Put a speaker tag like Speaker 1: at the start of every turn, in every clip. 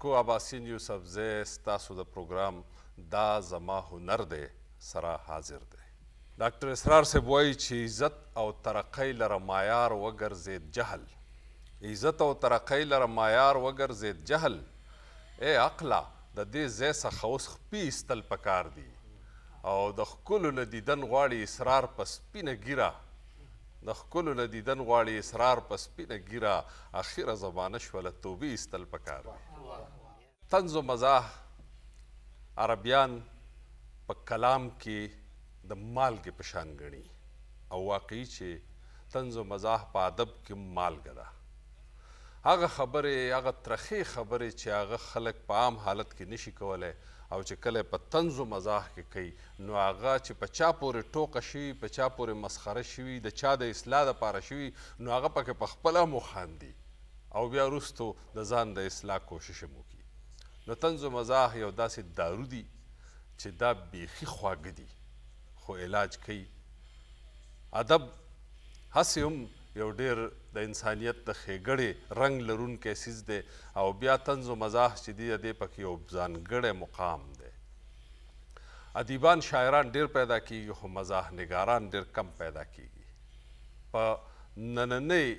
Speaker 1: اوریدونکو اباسین یوسف زه ستاسو د پروګرام دا زما هنر دی سره حاضر دی ډاکټر اسرار صاحب وایي چې عزت او ترقۍ لره معیار وګرځېد جهل عزت او ترقۍ لره معیار وګرځېد جهل ای عقله د دې ځای څخه اوس خپې ایستل پکار دي او د ښکلو نه دیدن غواړي اصرار په سپینه ګیره د ښکلو نه دیدن غواړي اصرار په سپینه ګیره اخیره زمانه شوله توبې ایستل پکار دي طنز و مزاح عربیان په کلام کې د مالګې په شان ګڼي او واقعي چې طنز او مزاح په ادب کې مالګه ده هغه خبرې هغه ترخی خبرې چې هغه خلک په عام حالت کې نشي کولای او چې کله په طنز او مزاح کې کوي نو هغه چې په چا پورې ټوقه شوي په چا پورې مسخره شوي د چا د اصلاح دپاره شوي نو هغه پکې په خپله مخاندي او بیا وروستو د ځان د اصلاح کوشش هم وکړي نو طنز و مزاح یو داسې دارو دي چې دا بیخي خواږه دي خو علاج کوي ادب هسې هم یو ډیر د انسانیت د ښېګړې رنګ لرونکی څیز دی او بیا طنز و مزاح چې دی د دې پکې یو ځانګړی مقام دی ادیبان شاعران ډیر پیدا کیږي خو مزاح نگاران ډیر کم پیدا کیږي په نننۍ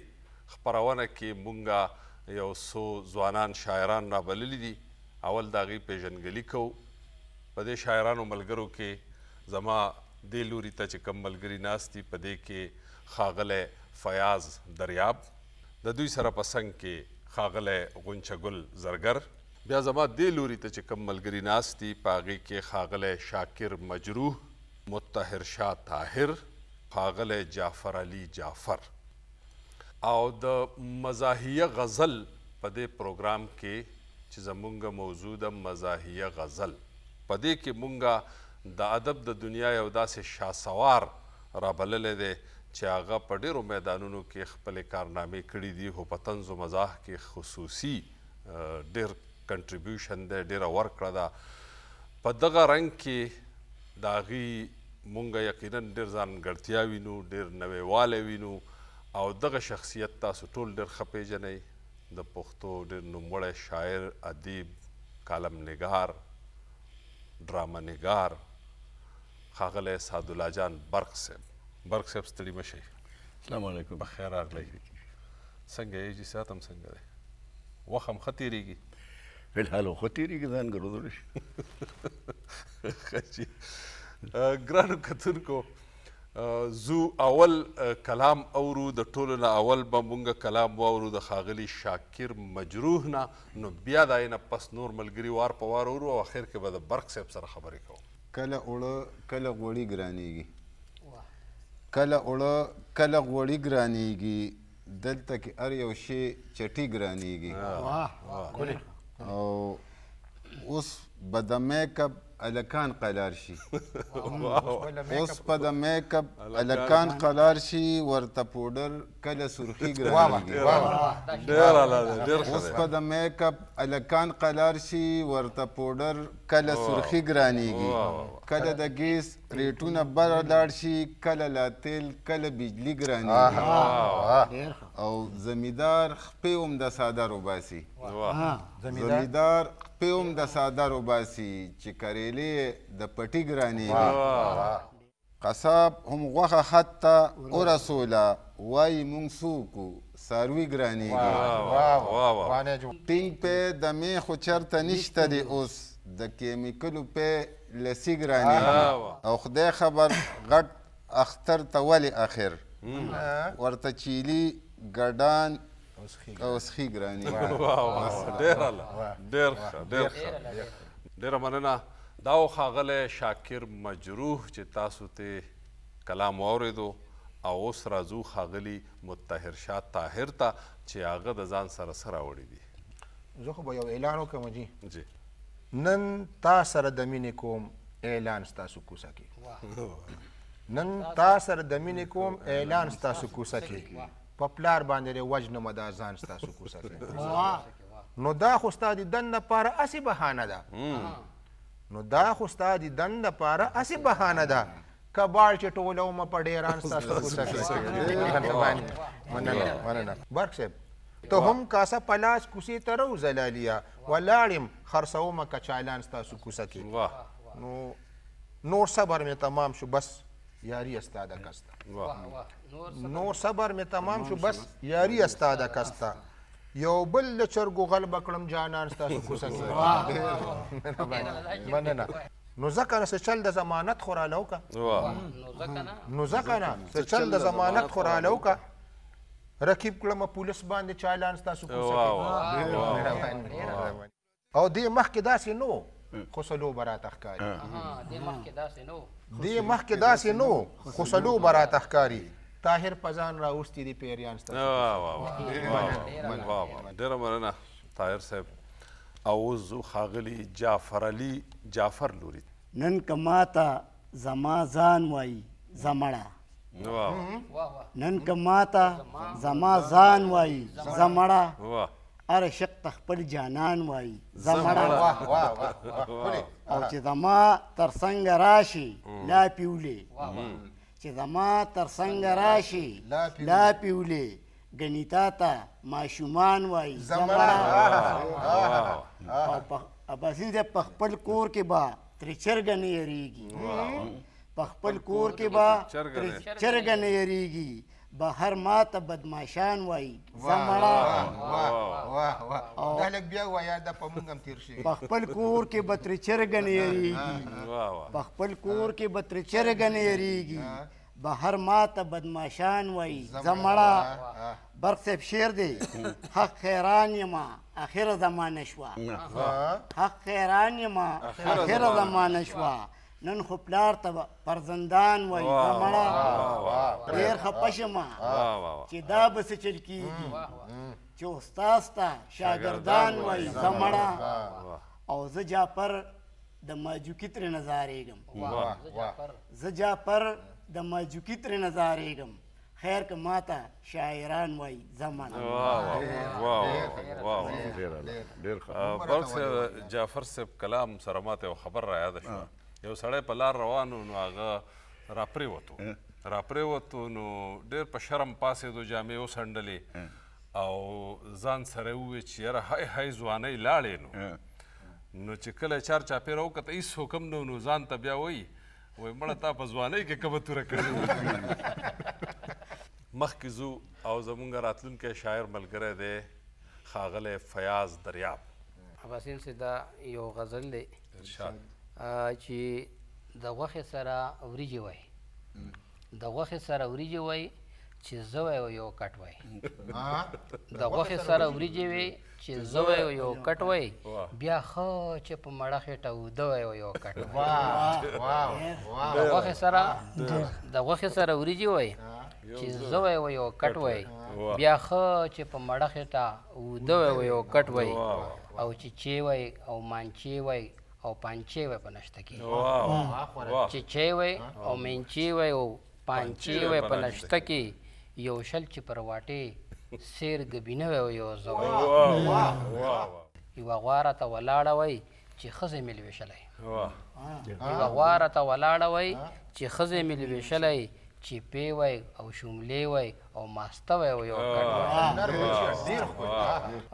Speaker 1: خپرونه کې مونږه یو څو ځوانان شاعران رابللي دي اول د هغې پیژنګلي کوو په دې شاعرانو ملګرو کې زما دې لوري ته چې کم ملګري ناست دي په دې کې ښاغلی فیاض دریاب د دوی سره په څنګ کې ښاغلی غنچه ګل زرګر بیا زما دې لوري ته چې کم ملګري ناست دي په هغې کې ښاغلی شاکر مجروح متحر شاه طاهر ښاغلی جعفر علي جعفر او د مزاحیه غزل په دې پروګرام کې چې زمونږ موضوع د مزاحیه غزل په دې کې مونږه د ادب د دنیا یو داسې شاسوار رابللی دی چې هغه په ډیرو میدانونو کې خپلې کارنامې کړي دي خو په طنز و مزاح کې خصوصي ډیر کنټریبیوشن دی ډیره ورکړه ده په دغه رنګ کې د هغې مونږ یقینا ډیر ځانګړتیا وینو ډیر نویوالی وینو او دغه شخصیت تاسو ټول ډیر ښه پیژنئ د پښتو ډېر نوموړی شاعر ادیب کالم نگار ډرامه نگار ښاغلی سعدالله جان برق صاحب برق صاحب ستړي مه شئ السلام علیکم بخیر راغلی څنګه یې چې سیات هم څنګه دی وخت هم ښه تېرېږي
Speaker 2: فلحال خو ښه تېرېږي ځان ګرځولی شي
Speaker 1: ښه چې ګرانو کتونکو زو اول کلام اورو د ټولو نه اول به مونږ کلام واورو د خاغلی شاکر مجروح نه نو بیا دا نه پس نور ملګری وار په وار اورو او اخر کې به د برق صاحب سره خبرې
Speaker 3: کوو کله اوړه کله غوړي ګرانیږي کله اوړه کله غوړي ګرانیږي دلته کې هر یو شی چټي ګرانیږي او اوس به د میک اپ الکان قلار شي اوس په د میک اپ الکان قلار شي ورته پودر کله سرخي ګرځي ډیر ډیر اوس په د میک اپ الکان قلار شي ورته پودر کله سرخي ګرانيږي کله د ګیس ریټونه بر لاړ شي کله لا تیل کله بجلی ګرانيږي او زمیدار خپې هم د ساده روباسي زمیدار پیوم د صادر وباسي چې کرېلې د پټي ګرانېږي قصاب هم غوښه خط ته ورسوله وایي موږ څوکو څاروي ګرانېږي ټینګ پی د میخو چرته نشته دی اوس د کیمیکلو پی لسی ګرانېږي او خدای خبر غټ اختر ته ولې اخر ورته چیلي ګډان اوس خي اوس خي ګراني واو ډیر الله ډیر ډیر
Speaker 1: ډیر مننه دا خاغله شاکر مجروح چې تاسو ته کلام اوریدو او اوس راځو خاغلی متطهر شاه طاهر ته چې هغه د ځان سره سره وړي
Speaker 4: دي زه خو به یو اعلان وکم جی جی نن تا سره د مینې کوم اعلان ستاسو کوسه کې نن تا سره د مینې کوم اعلان ستاسو کوسه کې په پلار باندې دې وجنمه دا ځان ستاسو کوڅه کې نو دا خو ستا د دن لپاره هسې بهانه ده نو دا خو ستا د دن لپاره هسې بهانه ده کباړ چې ټولومه په ډېران ستاسو کوڅه کې مننه مننه برک صاحب ته هم کاسه پلاس کوسې ته روزه لالیا ولاړم خرڅومه کچالان ستاسو کوڅه کې نو نور صبر مې تمام شو بس یاری استاده کسته نور صبر می تمام شو بس یاری استاده کستا یو بل د چرګو غلبه کړم جانان ستاسو کوڅه کې مننه نو ځکه نه چل د ضمانت خو رالوکه
Speaker 5: نو
Speaker 4: ځکه نه چې چل د ضمانت خو رالوکه رکیب کړم پولیس باندې چالان ستاسو کوڅه کې او دې مخکې داسې نو خو سلو براته ښکاري
Speaker 5: دې مخکې داسې نو
Speaker 4: دې مخکې داسې نو خو سلو براته ښکاري طاهر پزان را اوستي دي پیریان ستاسو
Speaker 1: واه واه واه ډیره مننه طاهر صاحب او زو خاغلی جعفر علی جعفر لوري
Speaker 6: نن کماتا زما ځان وای زمړه
Speaker 1: واه
Speaker 6: نن کماتا زما ځان وای زمړه واه ار شق تخپل جانان وای زمړه واه واه او چې زما تر څنګه راشي لا پیولې چې زما تر څنګ راشي لا پیولې غنیتا ته ماشومان وای زمرا اباسین زه په خپل کور کې با ترچر غنی یریږي په خپل کور کې با ترچر غنی یریږي بهر ما ته بدمعشان وایي زه مړه دا لږ بیا وایه دا په موږ هم تېر شي په خپل کور کې به ترې چرګه نه یېرېږي په خپل کور کې به ترې چرګه نه یېرېږي بهر ما ته بدمعشان وایي زه مړه برق صاحب شعر دی حق خیران یما اخره زمانه شوه حق خیران یما اخره زمانه شوه نن خو پلار ته فرزندان وای مړه ډیر خپه شوم چې دا به څه چل کېږي چې استاد ته شاګردان وای زمړه او زه جعفر د ماجوکی ترې نظارېږم زه جعفر د ماجوکی ترې نظارېږم خیر که ماته شاعران وای زمانه واو
Speaker 1: واو واو ډیر ډیر جعفر صاحب کلام سره ماته خبر را یاد شو یو سړی په لار روان نو هغه راپریوتو راپریوتو نو ډېر په شرم پاسېدو جامې وڅنډلې او ځان سره یې وویل چې یاره هی هی ځوانۍ لاړې نو نو چې کله چار چاپېره وکته هېڅ حکم نه نو ځان ته بیا وایي وایي مړه تا په ځوانۍ کې کومه توره کړې مخکې ځو او زمونږ راتلونکی شاعر ملګری دی ښاغلی فیاض دریاب
Speaker 5: اباسین صدا یو غزل دی ارشاد چې د غوښې سره وریجې وای د غوښې سره وریجې وای چې زوی یو کټ وای د غوښې سره وریجې وای چې زوی یو کټ وای بیا خو چې په مړه خېټه ودوی یو کټ وای د غوښې سره د غوښې سره وریجې وای چې زوی وای یو کټ وای بیا خو چې په مړه خېټه ودوی یو کټ وای او چې چی وای او مانچی وای او پانچې وې په نشته کې چې چې وې او منچې وې او پانچې وې په نشته کې یو شل چې پر واټې سیر ګبینه وې او یو زوی یوه غوا راته ولاړه وی چې ښځې مې لوېشلی یوه غوا راته ولاړه وی چې ښځې مې لوېشلی چپې وای او شوملې وای او ماسته وای او یو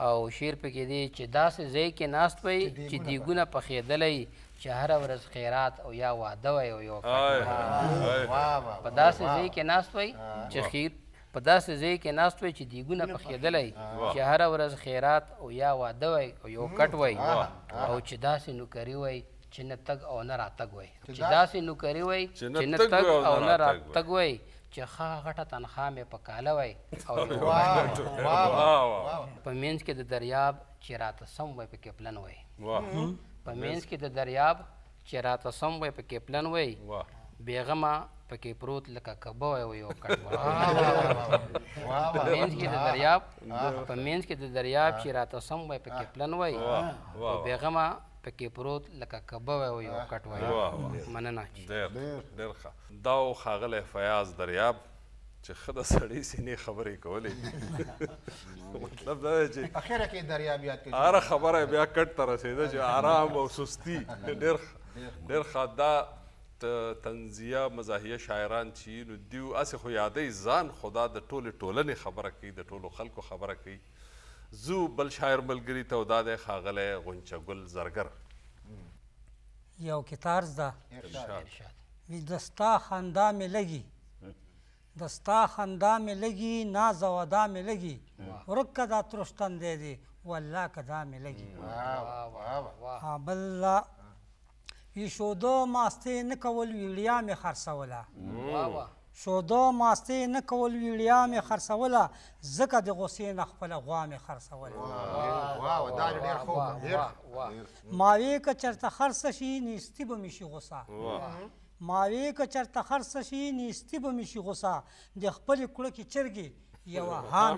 Speaker 5: او شیر پکې دی چې داسې ځای کې ناست وای چې دیګونه پخېدلی چې هر ورځ خیرات او یا واده وای او یو په داسې ځای کې ناست وای چې خیر په داسې ځای کې ناست وای چې دیګونه پخېدلی چې هر ورځ خیرات او یا واده وای او یو کټ وای او چې داسې نوکري وای چې نه تګ او نه راتګ وای چې داسې نوکري وای چې نه تګ او نه راتګ وای چې ښه غټه تنخوا مې په کاله وای او په مینځ کې د دریاب چې راته سم وای په کپلن وای په مینځ کې د دریاب چې راته سم وای په کپلن وای بیغمه پکې پروت لکه کبو وي او کټوړه په مینځ کې د دریاب په مینځ کې د دریاب چې راته سم وای پکې پلن وای او بیغمه پکې پروت لکه کبه وي او کټ وي مننه
Speaker 1: ډېر ډېر ښه دا خاغله فیاض دریاب چې خدا سړی سینې خبرې کولې مطلب دا چې اخر کې دریا بیا کې اره خبره بیا کټ تر رسیده چې آرام او سستی ډېر ډېر خدا تنزیه مزاحیه شاعران چې نو دیو اسه خو یادې ځان خدا د ټوله ټولنې خبره کوي د ټولو خلکو خبره کوي زو بل شاعر ملګری ته ودا دی ښاغلی غنچه ګل زرګر
Speaker 7: یو کتار زده دستا خندا مې لګي دستا خندا مې لګي ناز ودا مې لګي ورک دا ترشتن دی دی والله کدا مې لګي بل ایښودو ماستې نه کول ویړیا مې خرڅوله شوده ماستې نه کول ویړیا مې خرڅوله ځکه د غوسې نه خپله غوا مې خرڅوله ماوې که چېرته خرڅه شي نیستي به مې شي غوسه ماوې که چېرته خرڅه شي نیستي به مې شي غوسه د خپلې کړکې چرګې یو هان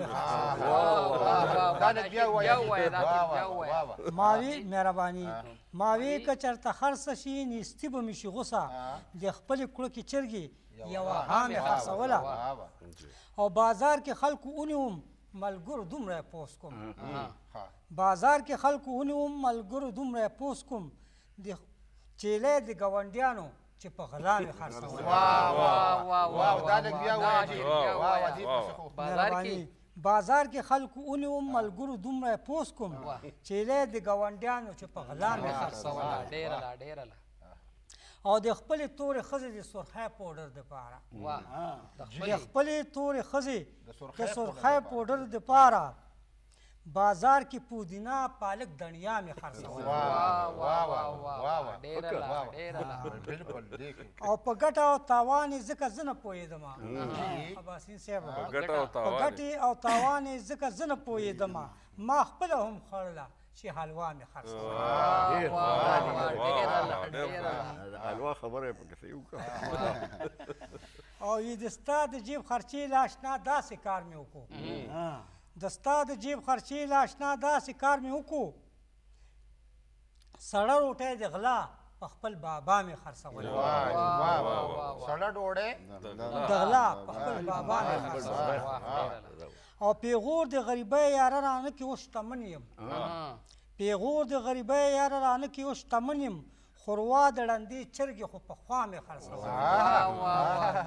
Speaker 7: دا نه بیا وای بیا وای ماوی مهرباني ماوی کچر ته هر څه شي نستی به مشي غوسه د خپل کړو کې چرګي یو هان خاصوله او بازار کې خلکو اونیوم ملګرو دومره پوس کوم بازار کې خلکو اونیوم ملګرو دومره پوس کوم د چيله د گاونډیانو چې په غلا مې خرڅول واه واه واه واه دا لږ بیا وایي بازار کې بازار کې خلکو ونیوم ملګرو دومره پوس کوم چې له د ګاونډیانو چې په غلا مې خرڅول ډېر لا ډېر لا او د خپل تور خزه د سرخای پاوډر د پاره واه د خپل تور خزه د سرخای پاوډر د پاره بازار کې پودینا پالک دنیا مې خرڅول واه واه واه واه بالکل او په ګټه او تاوان یې ځکه زه نه پوهېدم اباسین صاحب په ګټې او تاوان یې ځکه زه نه پوهېدم ما خپله هم خوړله چې حلوا مې خرڅول حلوا
Speaker 2: خبره یې پکې صحیح وکړه
Speaker 7: او یې د ستا د جیب خرچې له اشنا داسې کار مې وکړو د ستا د جیب خرچې له اشنا داسې کار مې وکړو سړه روټۍ د غلا په خپل بابا مې خرڅولې د غلا په خپل بابا مې او پیغور د غریبۍ یاره رانه کې اوس شتمن یم پیغور د غریبۍ یاره رانه کې اوس شتمن یم خوروا د ړندې چرګې خو په خوا مې خرڅ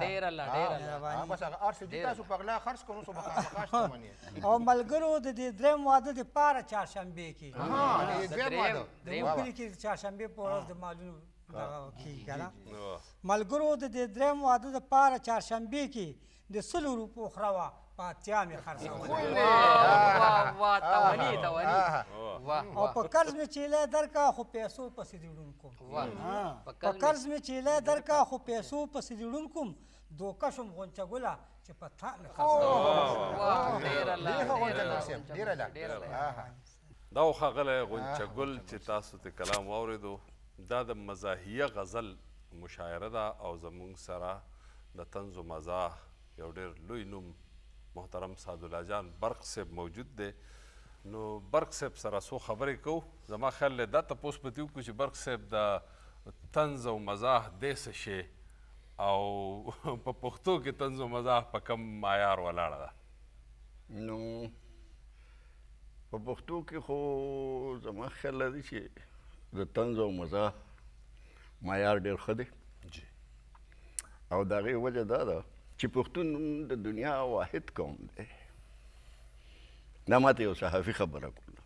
Speaker 7: ډېره لا ډېره بس هغه هر څه تاسو په غلا خرڅ کوو نو مخامخ شتمنې او ملګرو د دې دریم واده د پاره چهارشنبې کې ها د دریم واده د کلي کې چهارشنبې په ورځ د مالونو دغه کې کنه ملګرو د دې دریم واده د پاره چهارشنبې کې د سلو روپو خروا پاتیا مې خرڅوله واه واه تونی تونی او په قرض می چیلې درکا خو پیسو پسې دیړون کوم په قرض می چیلې درکا خو پیسو پسې دیړون کوم دوکه شم غونچه ګله چې په تا نه خاصه ډیر لا ډیر لا
Speaker 1: دا خو غله غونچه ګل چې تاسو ته کلام واوریدو دا د مزاحیه غزل مشاعره ده او زمونږ سره د طنز و مزاح یو ډیر لوی نوم محترم سعدالله جان برق صاحب موجود دی نو برق صاحب سره څو خبرې کوو زما خیال دی دا تپوس به دې وکړو چې برق صاحب د طنز او مزاح دی څه شی او په پښتو کې طنز او مزاح په کم معیار ولاړه ده نو
Speaker 2: په پښتو کې خو زما خیال دی چې د طنز او مزاح معیار ډېر ښه دی جی او د هغې وجه دا ده چې پښتون د دنیا واحد قوم دی دا ماته یو صحافي خبره کوله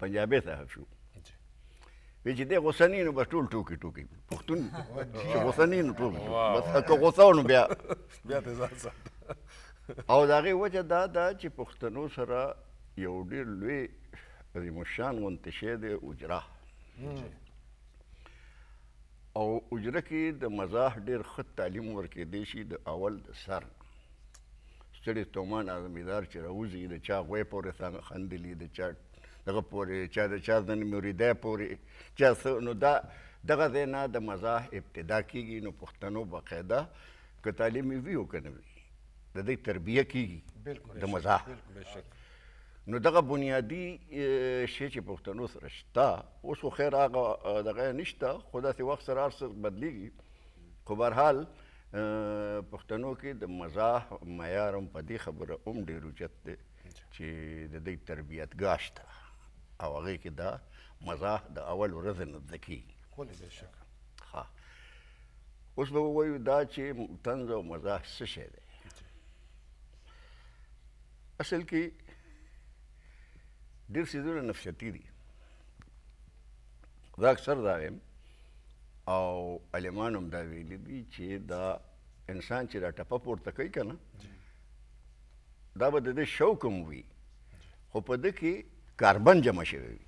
Speaker 2: پنجابي صحافي وی چې دې غوسنی نو بس ټول ټوکی ټوکی پښتون
Speaker 1: چې غوسنی
Speaker 2: نو ټول بس که غوسه نو بیا
Speaker 1: بیا ته ځان سات
Speaker 2: او دا غي وجه دا دا چې پښتنو سره یو ډیر لوی ریموشان غونته شه دی اجرا او اجره کې د مزاح ډیر خط تعلیم ورکې دی شي د اول د سر ستړي تومان اعظمیدار چې راوځي د چا غوی پورې خندلي د چا دغه پورې چا د چا ځنې مریدی پورې چا څه نو دا دغه ځای نه د مزاح ابتدا کیږي نو پښتنو باقاعده که تعلیم یې وي او که نه وي د دې تربیه
Speaker 1: کیږي د مزاح
Speaker 2: نو دغه بنیادی شی چې پښتنو سره شته اوس خو خیر هغه دغه نشته خو داسې وخت سره هر څه بدلیږي خو بهرحال پښتنو کې د مزاح معیار هم په دې خبره هم ډېر اوچت دی چې د دې تربیتګاه شته او هغې کې دا مزاح د اول ورځې نه زده کېږي ښه اوس به ووایو دا چې طنز او مزاح څه شی دی اصل کې ډېر څیزونه نفسیتي دي زه اکثر دا وایم او علمان هم دا ویلي دي چې دا انسان چې دا ټپه پورته کوي که نه دا به د ده شوق هم وي خو په ده کې کاربن جمع شوی وي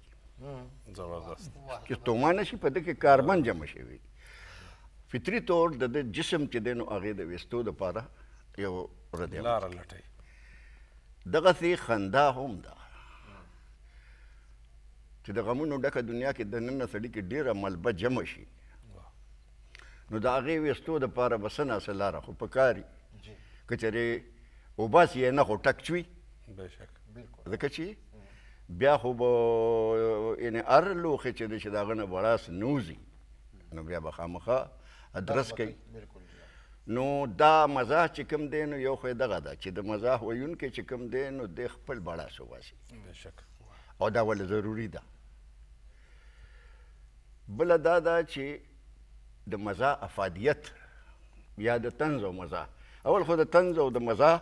Speaker 2: زبردست چې تومانه شي په ده کې کاربن جمع شوی فطري طور د ده جسم چې دی نو هغې د ویستو دپاره یو ردی لاره لټوي دغسې خندا هم ده چې د غمونو ډکه دنیا کې د نن سړي کې ډېره ملبه جمع شي نو دا هغه وستو د پاره بسنه سلاره خو پکاري کچره او بس یې نه خو ټک چوي
Speaker 1: بشک بالکل
Speaker 2: ځکه چې بیا خو به ان ار لوخه چې د شداغه نه وړاس نوزي نو بیا به خامخه ادرس کوي نو دا مزاح چې کوم دی نو یو خو دغه ده چې د مزاح ویونکي چې کوم دی نو د خپل بړاس واسي بشک او دا ول ضروری ده بل دا دا چې د مزا افادیت یا د طنز او مزا اول خو د طنز او د مزا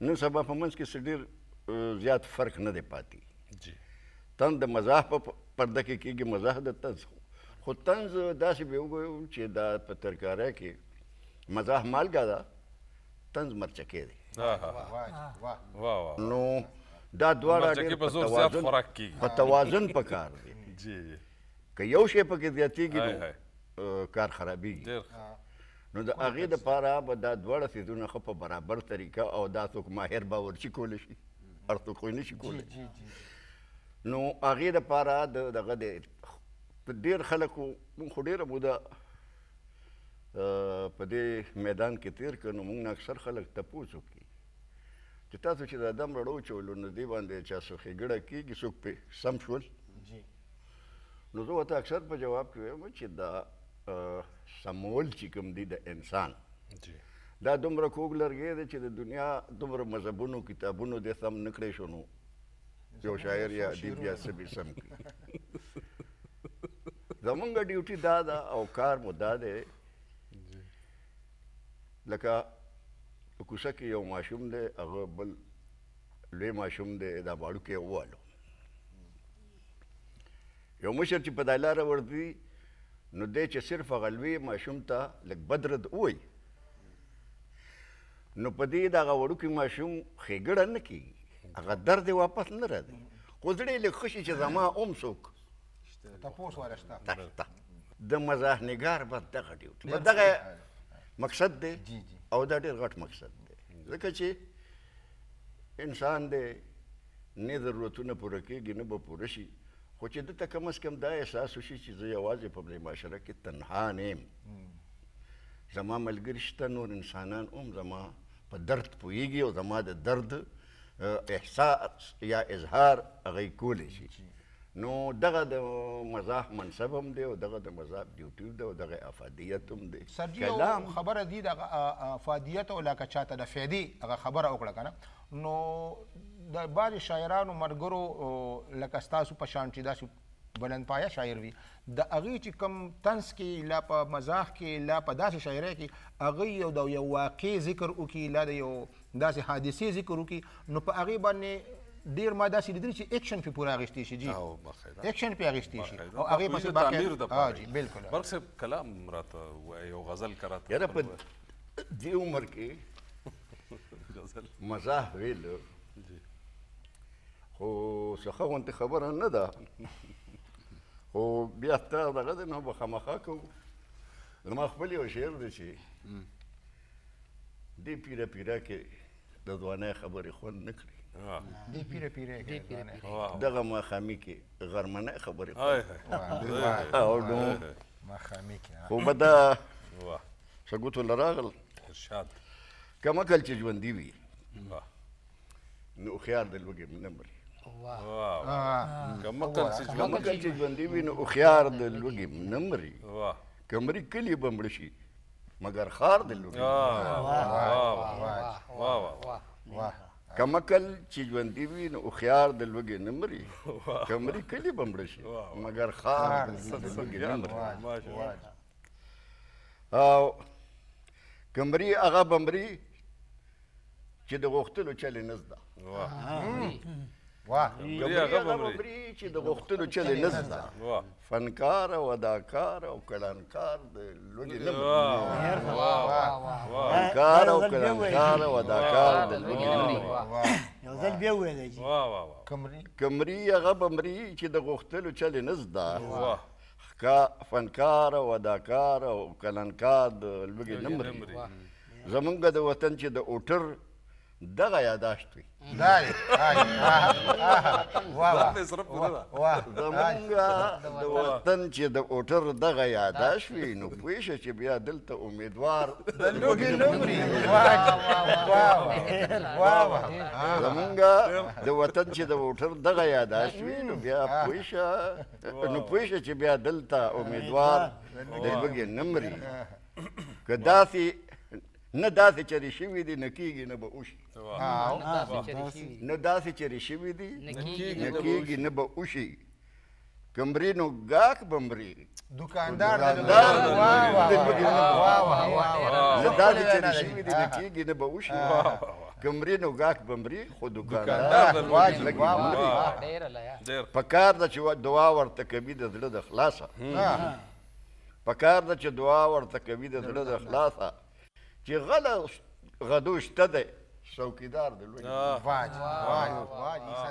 Speaker 2: نن سبا په منځ کې ډېر زیات فرق نه دی پاتې جی طنز د مزاح په پرده کې کېږي مزاح د طنز خو طنز داسې به وګورو چې دا په ترکاره کې مزاح مالګه ده طنز مرچکې دی نو دا دواړه ډېر په توازن په کار دی که یو شی پکې زیاتېږي کار خرابېږي نو د هغې دپاره به دا دواړه څیزونه ښه په برابر طریقه او دا څوک ماهر باورچي کولی شي هر څوک نه شي کولی نو هغې دپاره د دغه د ډېر خلکو مونږ خو ډېره موده په دې میدان کې تیر کړ نو موږ اکثر خلک تپوس وکړي چې تاسو چې د دم رړو چولو نو دې باندې چا څو ښېګړه کېږي څوک پې سم شول نو زه ورته اکثر په جواب کې ویم چې دا سمول چې کوم دی د انسان دا دومره کوګ لرګی دی چې د دنیا دومره مذهبونو کتابونو د سم نکړې شو نو یو شاعر یا ادیب یا څه به سم کړي زمونږ ډیوټي دا ده او کار مو دا دی لکه کوڅه کې یو ماشوم دی هغه بل لوی ماشوم دی دا باړو کې ووالو یو مشر چې په دالاره ورته نو دی چې صرف غلوي ماشوم ته لګ بدرد وای نو په دې دا وړوکی ماشوم خېګړه نه کی هغه درد واپس نه راځي قدرې له خوشي چې زما اوم سوک تاسو ورشته د مزاح نگار به دغه دی دغه مقصد دی او دا ډېر غټ مقصد دی ځکه چې انسان دی نه ضرورتونه پوره کېږي نه به پوره شي خو چې دته کم از کم دا احساس وشي چې زه یوازې په دې معاشره کې تنها نه یم زما ملګري شته نور انسانان هم زما په درد پوهیږي او زما د درد احساس یا اظهار هغه کولی شي نو دغه د مزاح منصب هم دی او دغه د مزاح ډیوټي دی او دغه افادیت هم دی سرجي
Speaker 4: خبره دی د افادیت او لکه چاته د فیدی هغه خبره وکړه کنه نو د بعض شاعرانو مرګرو لکه ستاسو په شان چې داسې بلند پایه شاعر وي د هغې چې کم طنز کې لا په مزاح کې لا په داسې شاعرۍ کې هغې یو د یو واقع ذکر وکړي لا د یو داسې حادثې ذکر وکړي نو په هغې باندې ډیر ما داسې لیدل چې اکشن په پورا غشتي شي جی اکشن په غشتي شي او هغه په تعمیر د ها جی بالکل
Speaker 1: برخه کلام راته یو غزل کراته یاره په دې عمر کې اجازه مزاح ویل خو
Speaker 2: څخه غونډه خبره نه ده خو بیا تا دغه نه به خامخا کو زما خپل یو شعر دی چې دی پیره پیره کې د ځوانۍ خبرې خوند نه کړي دی پیره پیره کې دغه ماښامي کې غرمنۍ خبرې او نو ماښامي کې خو به دا سګوتو لراغل ارشاد کم عقل چې ژوندي وي نو خيار د لوګي نه مري
Speaker 1: کم عقل چې کم عقل چې
Speaker 2: ژوندي وي نو خيار د لوګي نه مري کمري کلی بمړ شي مګر خار د لوګي واه واه واه کمکل چې ژوندي وي نو خيار د لوګي نه مري کمري کلی بمړ شي مګر خار د لوګي نه مري او کمري هغه بمري چې د غوښتلو چلې نه زده واه واه چې د غوښتلو چلې نه زده فنکار او اداکار او کلانکار د لوړې نه فنکار او کلانکار او اداکار د لوړې
Speaker 6: یو ځل بیا ویلی چې کمري
Speaker 2: کمري هغه بمري چې د غوښتلو چلې نه زده فنکار او اداکار او کلانکار د لوږې نه مري زمونږ د وطن چې د اوټر دغه یاداشت وي دا
Speaker 7: دی زمونږ
Speaker 6: د
Speaker 2: وطن چې د اوټر دغه یاداشت وي نو پوه شه چې بیا دلته امیدوار زمونږ د وطن چې د اوټر دغه یاداشت وي نو بیا پوه شه نو پوه شه چې بیا دلته امیدوار د لوږې نه مري که داسې نه داسې چرې شوي دي نه کېږي نه به وشي نه داسې چرې شوي دي نه کېږي نه به وشي کمرې نو ګاک بمرې
Speaker 4: دکاندار نه داسې چرې شوي دي نه کېږي
Speaker 2: نه به وشي کمرې نو ګاک بمرې خو دکاندار په کار ده چې دعا ورته کوي د زړه د خلاصه په کار ده چې دعا ورته کوي د زړه د خلاصه چې غله غدو شته دی څوکیدار دی لوی
Speaker 4: واج واج واج